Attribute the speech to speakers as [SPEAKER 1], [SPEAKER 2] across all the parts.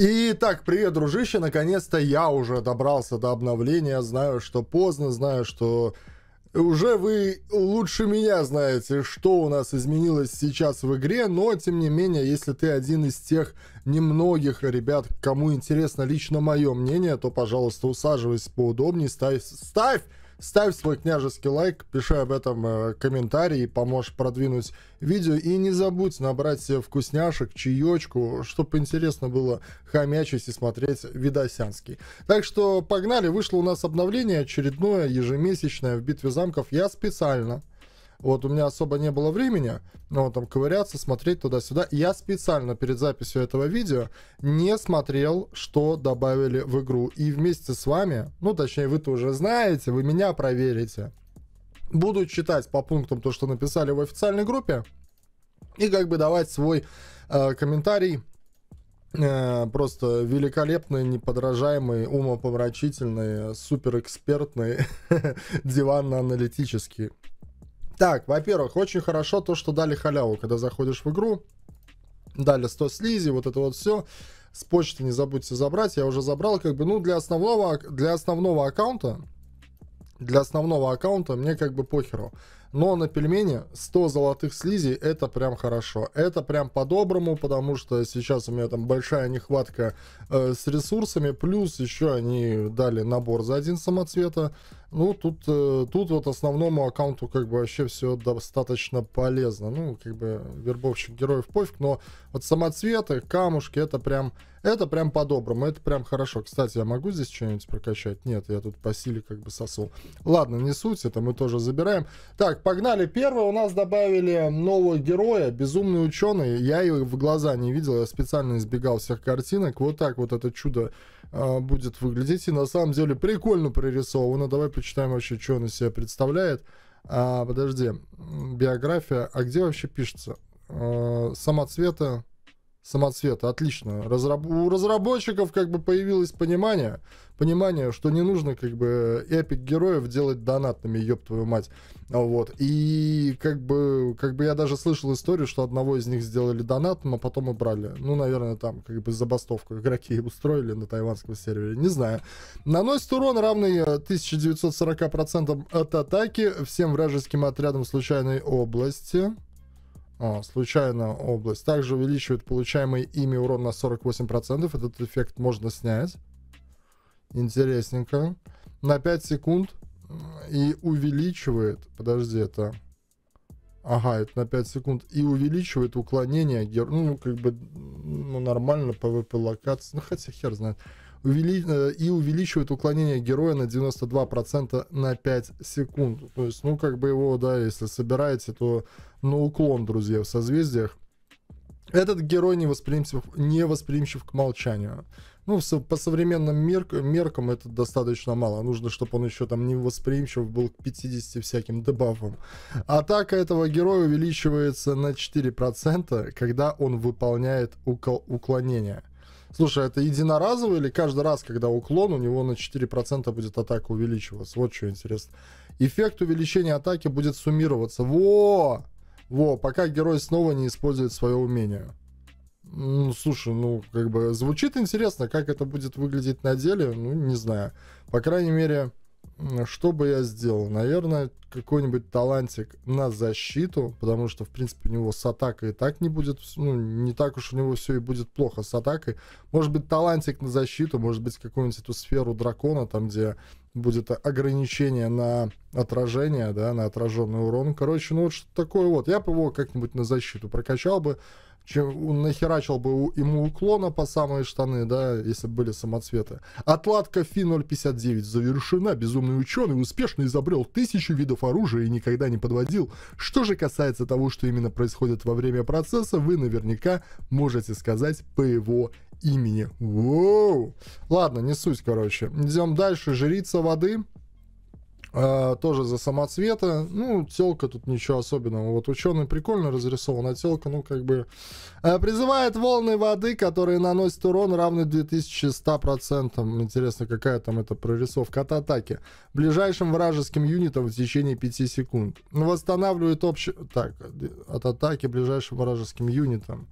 [SPEAKER 1] Итак, привет, дружище, наконец-то я уже добрался до обновления, знаю, что поздно, знаю, что уже вы лучше меня знаете, что у нас изменилось сейчас в игре, но, тем не менее, если ты один из тех немногих ребят, кому интересно лично мое мнение, то, пожалуйста, усаживайся поудобнее, ставь, ставь Ставь свой княжеский лайк, пиши об этом э, комментарий, поможешь продвинуть видео. И не забудь набрать себе вкусняшек, чаечку, чтобы интересно было хомячить и смотреть видосянский. Так что погнали, вышло у нас обновление очередное, ежемесячное в битве замков. Я специально вот у меня особо не было времени, но ну, там ковыряться, смотреть туда-сюда. Я специально перед записью этого видео не смотрел, что добавили в игру. И вместе с вами, ну точнее вы-то уже знаете, вы меня проверите. Буду читать по пунктам то, что написали в официальной группе. И как бы давать свой э, комментарий э, просто великолепный, неподражаемый, умопомрачительный, суперэкспертный, диванно-аналитический. Так, во-первых, очень хорошо то, что дали халяву, когда заходишь в игру. Дали 100 слизи, вот это вот все. С почты не забудьте забрать, я уже забрал, как бы, ну, для основного, для основного аккаунта, для основного аккаунта мне как бы похеру. Но на пельмени 100 золотых слизей это прям хорошо. Это прям по-доброму, потому что сейчас у меня там большая нехватка э, с ресурсами. Плюс еще они дали набор за один самоцвета. Ну, тут, э, тут вот основному аккаунту как бы вообще все достаточно полезно. Ну, как бы вербовщик героев пофиг, но вот самоцветы, камушки, это прям, это прям по-доброму, это прям хорошо. Кстати, я могу здесь что-нибудь прокачать? Нет, я тут по силе как бы сосу. Ладно, не суть, это мы тоже забираем. Так, Итак, погнали. Первое у нас добавили нового героя, безумный ученый. Я его в глаза не видел, я специально избегал всех картинок. Вот так вот это чудо э, будет выглядеть. И на самом деле прикольно прорисовано. Давай почитаем вообще, что он из себя представляет. А, подожди, биография. А где вообще пишется? Э, а, самоцвета самоцвета, отлично. Разраб... У разработчиков как бы появилось понимание, понимание, что не нужно как бы эпик героев делать донатными, ёб твою мать. Вот. И как бы, как бы я даже слышал историю, что одного из них сделали донатом, а потом убрали. Ну, наверное, там как бы забастовку игроки устроили на тайванском сервере, не знаю. Наносит урон равный 1940% э, от атаки всем вражеским отрядам случайной области. А, случайно область. Также увеличивает получаемый ими урон на 48%. Этот эффект можно снять. Интересненько. На 5 секунд и увеличивает... Подожди, это... Ага, это на 5 секунд. И увеличивает уклонение героя. Ну, как бы, ну, нормально, PvP локация. Ну, хотя хер знает. Э, и увеличивает уклонение героя на 92% на 5 секунд. То есть, ну, как бы его, да, если собираете, то на ну, уклон, друзья, в созвездиях. Этот герой не восприимчив, не восприимчив к молчанию. Ну, по современным мерк, меркам это достаточно мало. Нужно, чтобы он еще там не восприимчив был к 50 всяким дебафам. Атака этого героя увеличивается на 4%, когда он выполняет укол, уклонение. Слушай, а это единоразово или каждый раз, когда уклон, у него на 4% будет атака увеличиваться? Вот что интересно. Эффект увеличения атаки будет суммироваться. Во! Во, пока герой снова не использует свое умение. Ну, слушай, ну, как бы звучит интересно, как это будет выглядеть на деле, ну, не знаю. По крайней мере, что бы я сделал? Наверное, какой-нибудь талантик на защиту, потому что, в принципе, у него с атакой и так не будет, ну, не так уж у него все и будет плохо с атакой. Может быть, талантик на защиту, может быть, какую-нибудь эту сферу дракона, там, где будет ограничение на отражение, да, на отраженный урон. Короче, ну вот что такое вот. Я бы его как-нибудь на защиту прокачал бы, чем он нахерачил бы ему уклона по самые штаны, да, если бы были самоцветы. Отладка Фи-059 завершена. Безумный ученый успешно изобрел тысячу видов оружия и никогда не подводил. Что же касается того, что именно происходит во время процесса, вы наверняка можете сказать по его имени. Воу! Ладно, не суть, короче. Идем дальше. Жрица воды а, тоже за самоцвета. Ну, телка тут ничего особенного. Вот ученый прикольно разрисован, а телка, ну, как бы... Э, призывает волны воды, которые наносят урон, равный 2100%. Интересно, какая там эта прорисовка от атаки. Ближайшим вражеским юнитом в течение 5 секунд. Восстанавливает общий... Так, от атаки ближайшим вражеским юнитом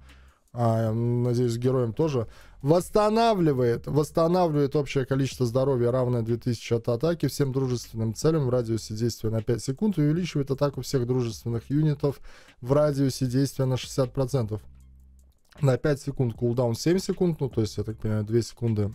[SPEAKER 1] а, надеюсь, героям тоже, восстанавливает, восстанавливает общее количество здоровья, равное 2000 от атаки, всем дружественным целям в радиусе действия на 5 секунд и увеличивает атаку всех дружественных юнитов в радиусе действия на 60%. На 5 секунд кулдаун 7 секунд, ну то есть, я так понимаю, 2 секунды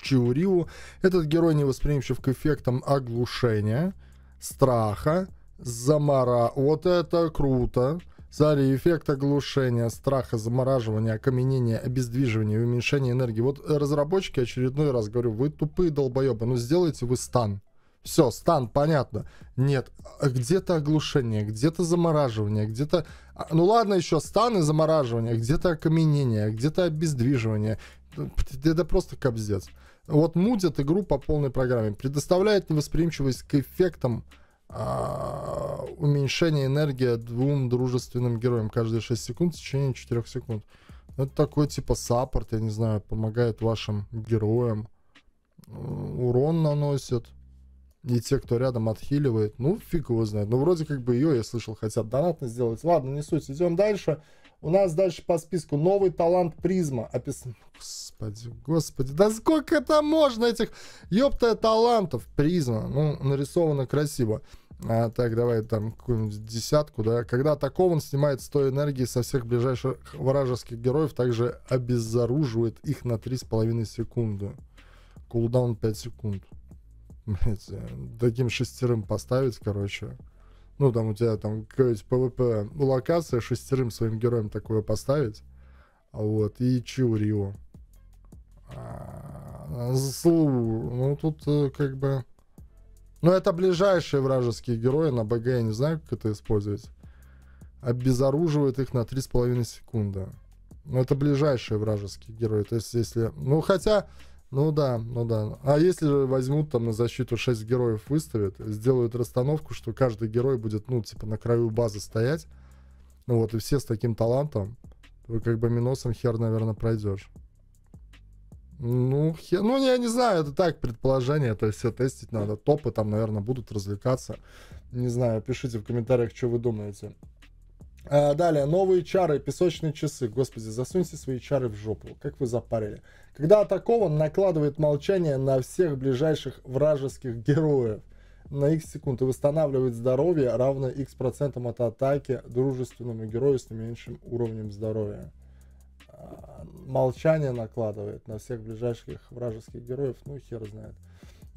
[SPEAKER 1] Чиуриу. Этот герой не восприимчив к эффектам оглушения, страха, замара. Вот это круто. Зари, эффект оглушения, страха, замораживания, окаменения, обездвиживания уменьшения энергии. Вот э, разработчики очередной раз говорю, вы тупые долбоебы, ну сделайте вы стан. Все, стан, понятно. Нет, а где-то оглушение, где-то замораживание, где-то... А, ну ладно, еще стан и замораживание, где-то окаменение, где-то обездвиживание. Ну, это просто кобздец. Вот мудят игру по полной программе, предоставляет невосприимчивость к эффектам, а, уменьшение энергии двум дружественным героям каждые 6 секунд в течение 4 секунд. Ну, это такой типа саппорт, я не знаю, помогает вашим героям. Урон наносит. И те, кто рядом отхиливает. Ну, фиг его знает. Ну, вроде как бы ее, я слышал, хотят донатно сделать. Ладно, не суть, идем дальше. У нас дальше по списку новый талант призма. Описан... Господи, господи, да сколько там можно этих, ёпта, талантов призма. Ну, нарисовано красиво. А, так, давай там какую-нибудь десятку, да. Когда атакован, снимает 100 энергии со всех ближайших вражеских героев, также обезоруживает их на 3,5 секунды. Кулдаун 5 секунд. Блять, э, таким шестерым поставить, короче ну, там у тебя там какое-нибудь ПВП локация, шестерым своим героям такое поставить, вот, и Чиурио. А, слу, ну, тут э, как бы... Ну, это ближайшие вражеские герои на БГ, я не знаю, как это использовать. Обезоруживает их на 3,5 секунды. Ну, это ближайшие вражеские герои. То есть, если... Ну, хотя ну да, ну да. А если возьмут там на защиту 6 героев выставят, сделают расстановку, что каждый герой будет, ну, типа, на краю базы стоять, ну вот, и все с таким талантом, то как бы миносом хер, наверное, пройдешь. Ну, хер, ну, я не знаю, это так, предположение, это все тестить надо. Топы там, наверное, будут развлекаться. Не знаю, пишите в комментариях, что вы думаете. А, далее, новые чары, песочные часы. Господи, засуньте свои чары в жопу. Как вы запарили. Когда атакован, накладывает молчание на всех ближайших вражеских героев на x секунд и восстанавливает здоровье, равно x процентам от атаки дружественному герою с меньшим уровнем здоровья. А, молчание накладывает на всех ближайших вражеских героев, ну хер знает.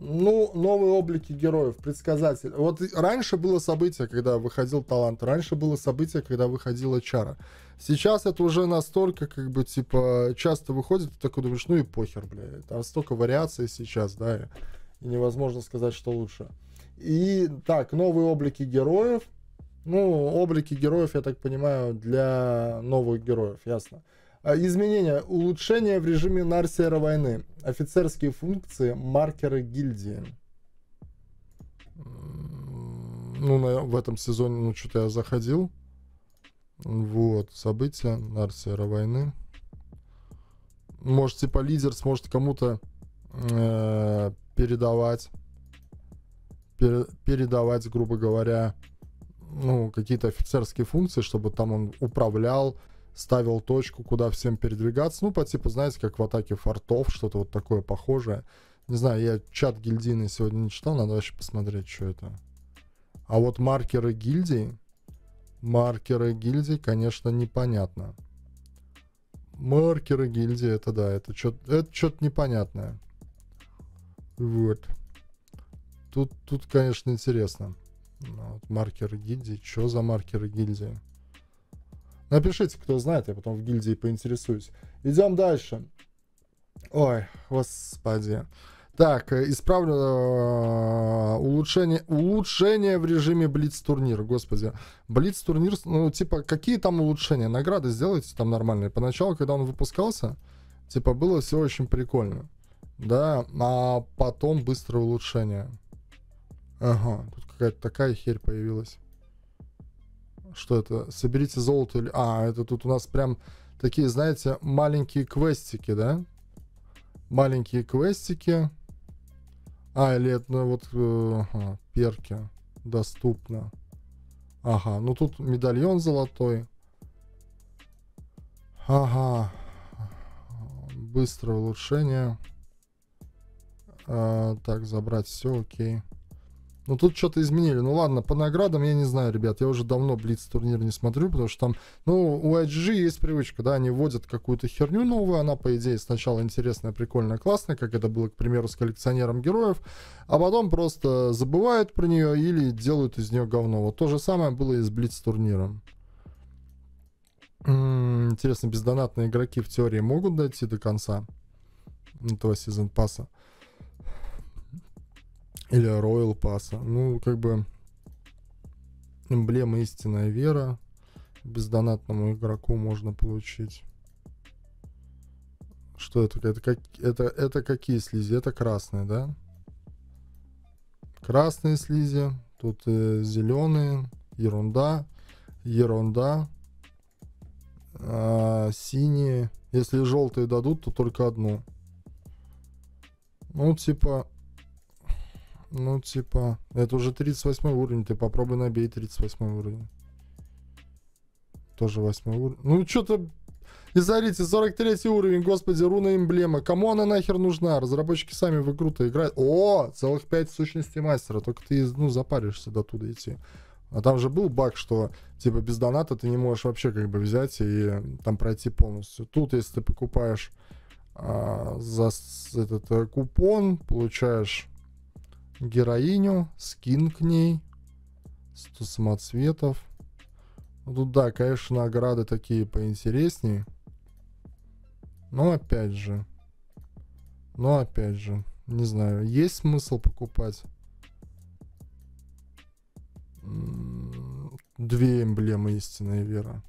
[SPEAKER 1] Ну, новые облики героев, предсказатель. Вот раньше было событие, когда выходил талант, раньше было событие, когда выходила чара. Сейчас это уже настолько, как бы, типа, часто выходит, ты такой думаешь, ну и похер, блядь, там столько вариаций сейчас, да, и невозможно сказать, что лучше. И так, новые облики героев. Ну, облики героев, я так понимаю, для новых героев, ясно. А, изменения. Улучшение в режиме Нарсера войны. Офицерские функции, маркеры гильдии. Ну, на, в этом сезоне, ну, что-то я заходил. Вот, события Нарсера войны. Может, типа, лидер сможет кому-то э, передавать, передавать, грубо говоря, ну, какие-то офицерские функции, чтобы там он управлял, ставил точку, куда всем передвигаться. Ну, по типу, знаете, как в атаке фортов, что-то вот такое похожее. Не знаю, я чат гильдийный сегодня не читал, надо вообще посмотреть, что это. А вот маркеры гильдии, маркеры гильдии, конечно, непонятно. Маркеры гильдии, это да, это что-то это что непонятное. Вот. Тут, тут, конечно, интересно. Ну, вот, маркеры гильдии, что за маркеры гильдии? Напишите, кто знает, я потом в гильдии поинтересуюсь. Идем дальше. Ой, господи. Так, э, исправлю э, улучшение, улучшение в режиме Блиц-турнир, господи. Блиц-турнир, ну, типа, какие там улучшения? Награды сделайте там нормальные. Поначалу, когда он выпускался, типа, было все очень прикольно. Да, а потом быстрое улучшение. Ага, тут какая-то такая херь появилась. Что это? Соберите золото или... А, это тут у нас прям такие, знаете, маленькие квестики, да? Маленькие квестики. А, или это ну, вот э, ага, перки. Доступно. Ага, ну тут медальон золотой. Ага. Быстрое улучшение. А, так, забрать все, окей. Ну, тут что-то изменили. Ну, ладно, по наградам я не знаю, ребят. Я уже давно Блиц-турнир не смотрю, потому что там... Ну, у IGG есть привычка, да, они вводят какую-то херню новую. Она, по идее, сначала интересная, прикольная, классная, как это было, к примеру, с коллекционером героев. А потом просто забывают про нее или делают из нее говно. Вот то же самое было и с Блиц-турниром. М-м, интересно, бездонатные игроки в теории могут дойти до конца этого сезон паса или Royal Pass. Ну, как бы эмблема «Истинная вера». Бездонатному игроку можно получить. Что это? Это, как, это, это какие слизи? Это красные, да? Красные слизи. Тут э, зеленые. Ерунда. Ерунда. А, синие. Если желтые дадут, то только одну. Ну, типа, ну, типа, это уже 38 уровень, ты попробуй набей 38 уровень. Тоже 8 уровень. Ну, что-то... И зарите, 43 уровень, господи, руна эмблема. Кому она нахер нужна? Разработчики сами в игру-то играют. О, целых 5 сущностей мастера. Только ты, ну, запаришься до туда идти. А там же был баг, что типа без доната ты не можешь вообще как бы взять и там пройти полностью. Тут, если ты покупаешь а, за этот а, купон, получаешь героиню, скин к ней, 100 самоцветов. Ну, тут, да, конечно, награды такие поинтереснее. Но опять же, но опять же, не знаю, есть смысл покупать две эмблемы истинной веры.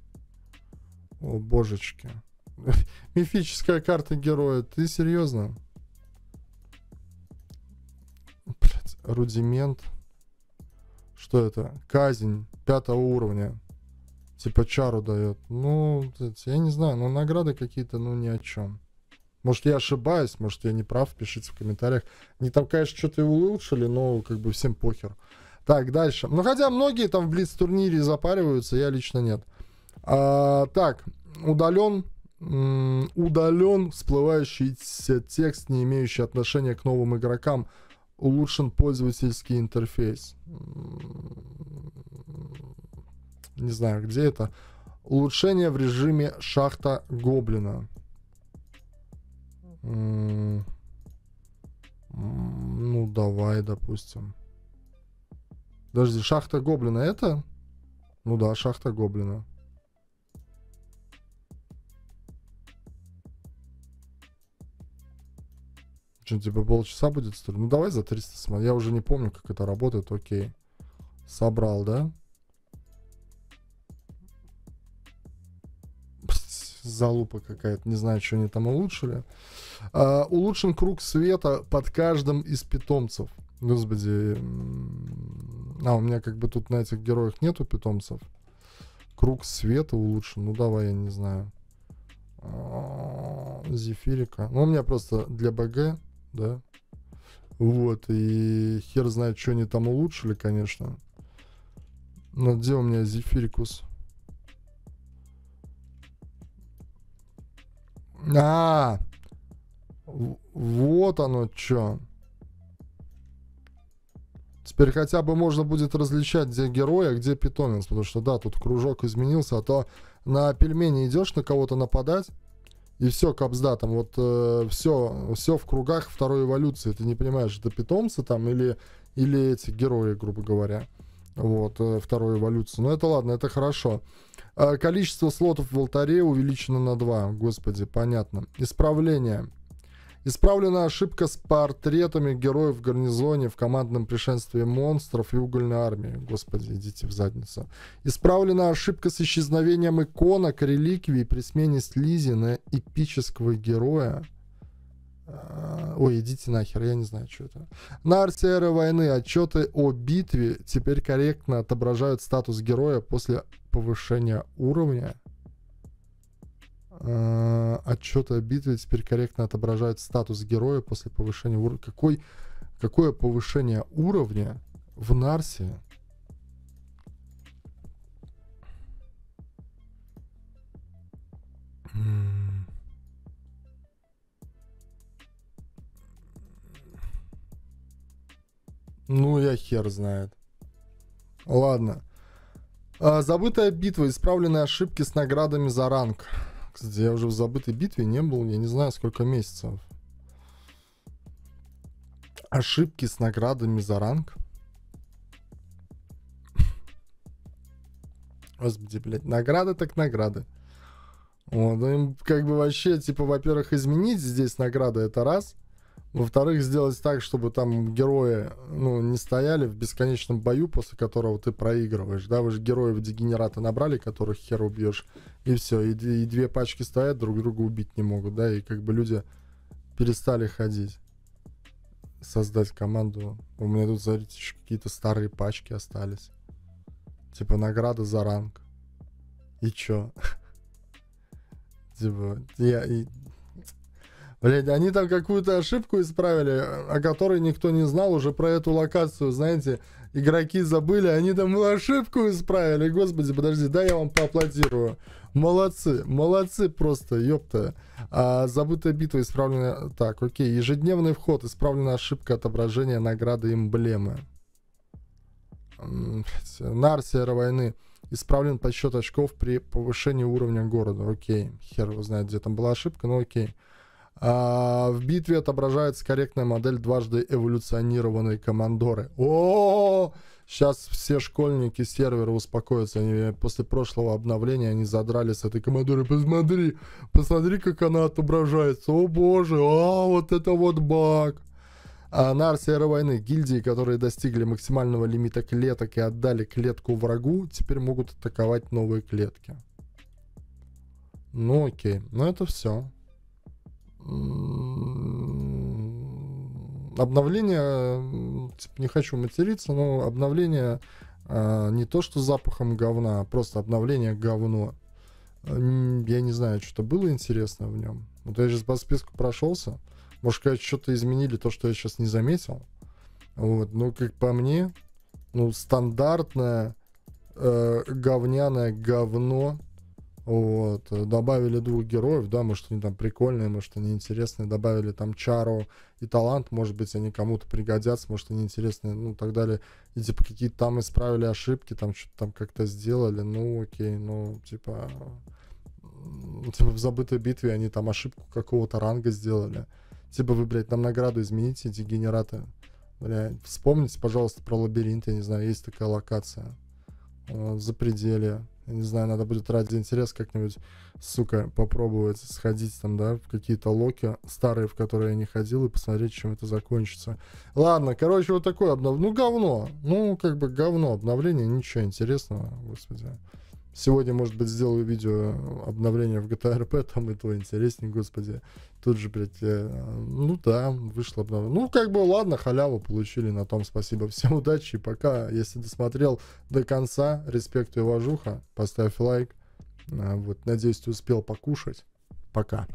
[SPEAKER 1] О, божечки. Мифическая карта героя, ты серьезно? рудимент. Что это? Казнь пятого уровня. Типа чару дает. Ну, я не знаю, но награды какие-то, ну, ни о чем. Может, я ошибаюсь, может, я не прав, пишите в комментариях. Не там, конечно, что-то и улучшили, но как бы всем похер. Так, дальше. Ну, хотя многие там в Блиц-турнире запариваются, я лично нет. А, так, удален, удален всплывающий текст, не имеющий отношения к новым игрокам улучшен пользовательский интерфейс. Не знаю, где это. Улучшение в режиме шахта гоблина. Ну, давай, допустим. Подожди, шахта гоблина это? Ну да, шахта гоблина. Что, типа полчаса будет стрим? Ну, давай за 300 смотри. Я уже не помню, как это работает. Окей. Собрал, да? залупа какая-то, не знаю, что они там улучшили. А, улучшен круг света под каждым из питомцев. Господи, а у меня как бы тут на этих героях нету питомцев. Круг света улучшен, ну давай, я не знаю. А, Зефирика. Ну, у меня просто для БГ да. Вот, и хер знает, что они там улучшили, конечно. Но где у меня зефирикус? А, вот оно что. Теперь хотя бы можно будет различать, где герой, а где питомец. Потому что, да, тут кружок изменился. А то на пельмени идешь на кого-то нападать, и все, капсда, там вот э, все, все в кругах второй эволюции. Ты не понимаешь, это питомцы там или, или эти герои, грубо говоря. Вот, э, второй эволюции. Но ну, это ладно, это хорошо. Э, количество слотов в алтаре увеличено на 2. Господи, понятно. Исправление. Исправлена ошибка с портретами героев в гарнизоне в командном пришествии монстров и угольной армии. Господи, идите в задницу. Исправлена ошибка с исчезновением иконок, реликвий при смене слизи на эпического героя. А, ой, идите нахер, я не знаю, что это. На арте эры войны отчеты о битве теперь корректно отображают статус героя после повышения уровня. Э, отчеты о битве теперь корректно отображают статус героя после повышения уровня. Какой, какое повышение уровня в Нарсе? Ну, я хер знает. Ладно. А, забытая битва, исправленные ошибки с наградами за ранг. Кстати, я уже в забытой битве не был, я не знаю, сколько месяцев. Ошибки с наградами за ранг. Господи, блядь, награды так награды. Вот, ну, им как бы вообще, типа, во-первых, изменить здесь награды, это раз. Во-вторых, сделать так, чтобы там герои ну, не стояли в бесконечном бою, после которого ты проигрываешь. Да, вы же героев дегенерата набрали, которых хер убьешь, и все. И, и две пачки стоят, друг друга убить не могут, да, и как бы люди перестали ходить. Создать команду. У меня тут, смотрите, еще какие-то старые пачки остались. Типа награда за ранг. И чё? Типа, я, Блядь, они там какую-то ошибку исправили, о которой никто не знал уже про эту локацию, знаете, игроки забыли, они там ошибку исправили, господи, подожди, да я вам поаплодирую. Молодцы, молодцы просто, ёпта. А, забытая битва исправлена... Так, окей, ежедневный вход, исправлена ошибка отображения награды эмблемы. Нарсера войны исправлен подсчет очков при повышении уровня города. Окей, хер его знает, где там была ошибка, но окей. А, в битве отображается корректная модель дважды эволюционированной командоры. О, сейчас все школьники сервера успокоятся. Они, э, после прошлого обновления они задрали с этой командоры. Посмотри, посмотри, как она отображается. О боже, а вот это вот баг. А на Арсиера войны гильдии, которые достигли максимального лимита клеток и отдали клетку врагу, теперь могут атаковать новые клетки. Ну окей, ну это все обновление, типа, не хочу материться, но обновление а, не то, что запахом говна, а просто обновление говно. Я не знаю, что было интересно в нем. Вот я сейчас по списку прошелся. Может, сказать, что-то изменили, то, что я сейчас не заметил. Вот, ну, как по мне, ну, стандартное э, говняное говно вот, добавили двух героев, да, может, они там прикольные, может, они интересные, добавили там чару и талант, может быть, они кому-то пригодятся, может, они интересные, ну, так далее. И, типа, какие-то там исправили ошибки, там что-то там как-то сделали, ну, окей, ну, типа, типа, в забытой битве они там ошибку какого-то ранга сделали. Типа, вы, блядь, там награду измените, дегенераты. Блядь, вспомните, пожалуйста, про лабиринт, я не знаю, есть такая локация. Вот, запределье не знаю, надо будет ради интереса как-нибудь, сука, попробовать сходить там, да, в какие-то локи старые, в которые я не ходил, и посмотреть, чем это закончится. Ладно, короче, вот такое обновление. Ну, говно. Ну, как бы говно. Обновление, ничего интересного, господи. Сегодня, может быть, сделаю видео обновление в GTA RP, там и то интереснее, господи. Тут же, блядь, ну да, вышло обновление. Ну, как бы, ладно, халяву получили, на том спасибо. Всем удачи и пока. Если досмотрел до конца, респект и уважуха, поставь лайк. А, вот, надеюсь, ты успел покушать. Пока.